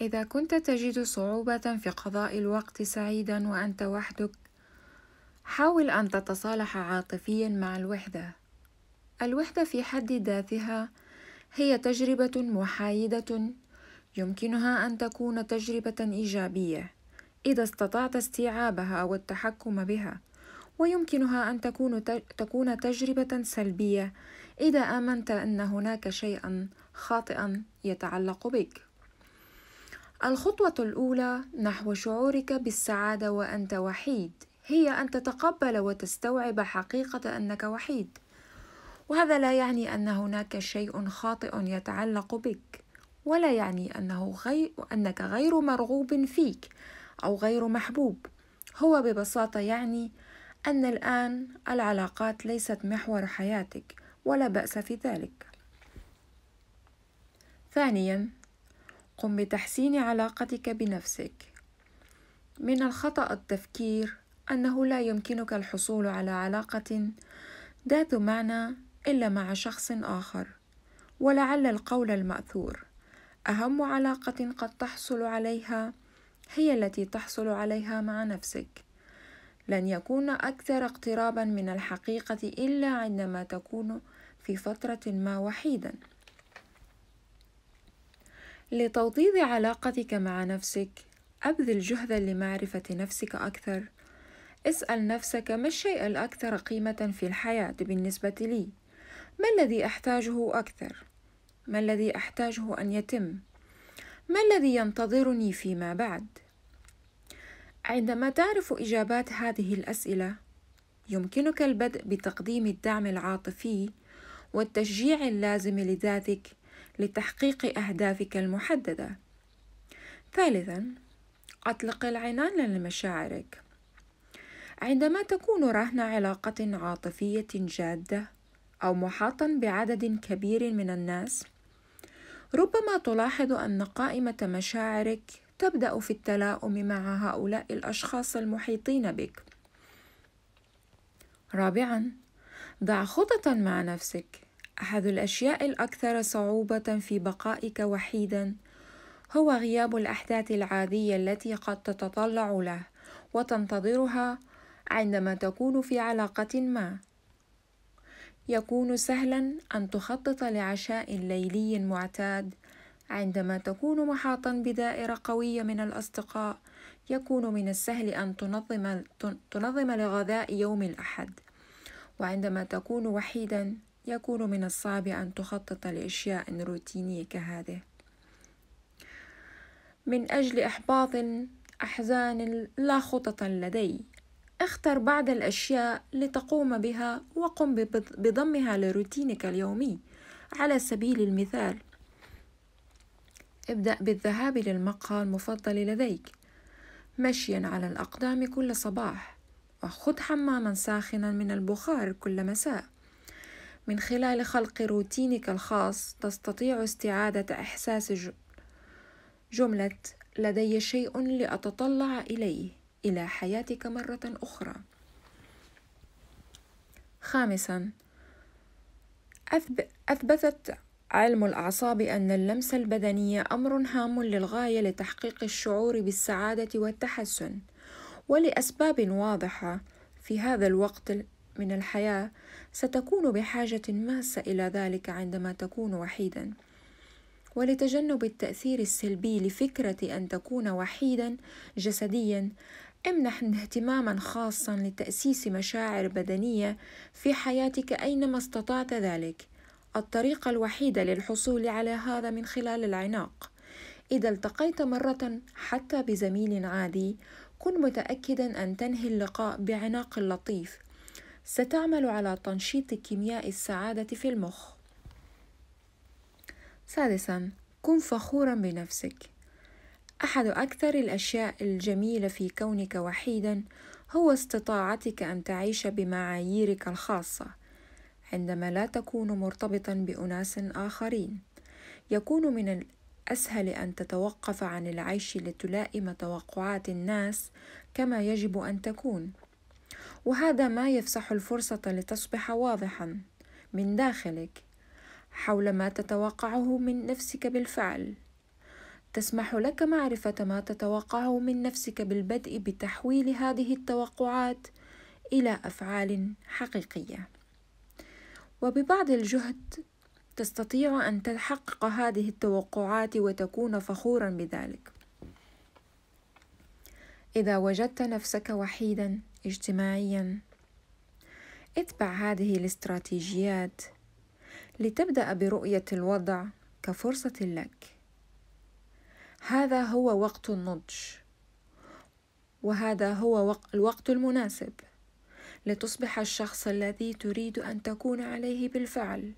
إذا كنت تجد صعوبة في قضاء الوقت سعيدا وأنت وحدك حاول أن تتصالح عاطفيا مع الوحدة الوحدة في حد ذاتها هي تجربة محايدة يمكنها أن تكون تجربة إيجابية إذا استطعت استيعابها والتحكم بها ويمكنها أن تكون تكون تجربة سلبية إذا آمنت أن هناك شيئا خاطئا يتعلق بك الخطوة الأولى نحو شعورك بالسعادة وأنت وحيد هي أن تتقبل وتستوعب حقيقة أنك وحيد وهذا لا يعني أن هناك شيء خاطئ يتعلق بك ولا يعني أنه غير أنك غير مرغوب فيك أو غير محبوب هو ببساطة يعني أن الآن العلاقات ليست محور حياتك ولا بأس في ذلك ثانيا قم بتحسين علاقتك بنفسك من الخطأ التفكير أنه لا يمكنك الحصول على علاقة ذات معنى إلا مع شخص آخر ولعل القول المأثور أهم علاقة قد تحصل عليها هي التي تحصل عليها مع نفسك لن يكون أكثر اقترابا من الحقيقة إلا عندما تكون في فترة ما وحيدا لتوطيد علاقتك مع نفسك أبذل جهدا لمعرفة نفسك أكثر اسأل نفسك ما الشيء الأكثر قيمة في الحياة بالنسبة لي؟ ما الذي أحتاجه أكثر؟ ما الذي أحتاجه أن يتم؟ ما الذي ينتظرني فيما بعد؟ عندما تعرف إجابات هذه الأسئلة، يمكنك البدء بتقديم الدعم العاطفي والتشجيع اللازم لذاتك لتحقيق أهدافك المحددة ثالثا أطلق العنان لمشاعرك عندما تكون رهن علاقة عاطفية جادة أو محاطا بعدد كبير من الناس ربما تلاحظ أن قائمة مشاعرك تبدأ في التلاؤم مع هؤلاء الأشخاص المحيطين بك رابعا ضع خططا مع نفسك أحد الأشياء الأكثر صعوبة في بقائك وحيدا هو غياب الأحداث العادية التي قد تتطلع له وتنتظرها عندما تكون في علاقة ما يكون سهلا أن تخطط لعشاء ليلي معتاد عندما تكون محاطا بدائرة قوية من الأصدقاء يكون من السهل أن تنظم, تنظم لغذاء يوم الأحد وعندما تكون وحيدا يكون من الصعب أن تخطط لأشياء روتينية كهذه من أجل إحباط أحزان لا خطط لدي اختر بعض الأشياء لتقوم بها وقم بضمها لروتينك اليومي على سبيل المثال ابدأ بالذهاب للمقهى المفضل لديك مشيا على الأقدام كل صباح وخذ حماما ساخنا من البخار كل مساء من خلال خلق روتينك الخاص تستطيع استعادة إحساس جملة لدي شيء لأتطلع إليه إلى حياتك مرة أخرى. خامسا أثبتت علم الأعصاب أن اللمسة البدنية أمر هام للغاية لتحقيق الشعور بالسعادة والتحسن، ولأسباب واضحة في هذا الوقت من الحياة ستكون بحاجة ماسة إلى ذلك عندما تكون وحيدا ولتجنب التأثير السلبي لفكرة أن تكون وحيدا جسديا امنح اهتماما خاصا لتأسيس مشاعر بدنية في حياتك أينما استطعت ذلك الطريقة الوحيدة للحصول على هذا من خلال العناق إذا التقيت مرة حتى بزميل عادي كن متأكدا أن تنهي اللقاء بعناق لطيف ستعمل على تنشيط كيمياء السعادة في المخ سادسا كن فخورا بنفسك أحد أكثر الأشياء الجميلة في كونك وحيدا هو استطاعتك أن تعيش بمعاييرك الخاصة عندما لا تكون مرتبطا بأناس آخرين يكون من الأسهل أن تتوقف عن العيش لتلائم توقعات الناس كما يجب أن تكون وهذا ما يفسح الفرصة لتصبح واضحا من داخلك حول ما تتوقعه من نفسك بالفعل تسمح لك معرفة ما تتوقعه من نفسك بالبدء بتحويل هذه التوقعات إلى أفعال حقيقية وببعض الجهد تستطيع أن تحقق هذه التوقعات وتكون فخورا بذلك إذا وجدت نفسك وحيدا اجتماعيا اتبع هذه الاستراتيجيات لتبدأ برؤية الوضع كفرصة لك هذا هو وقت النضج وهذا هو الوقت المناسب لتصبح الشخص الذي تريد أن تكون عليه بالفعل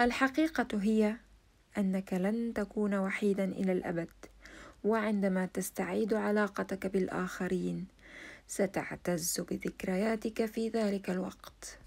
الحقيقة هي أنك لن تكون وحيدا إلى الأبد وعندما تستعيد علاقتك بالآخرين ستعتز بذكرياتك في ذلك الوقت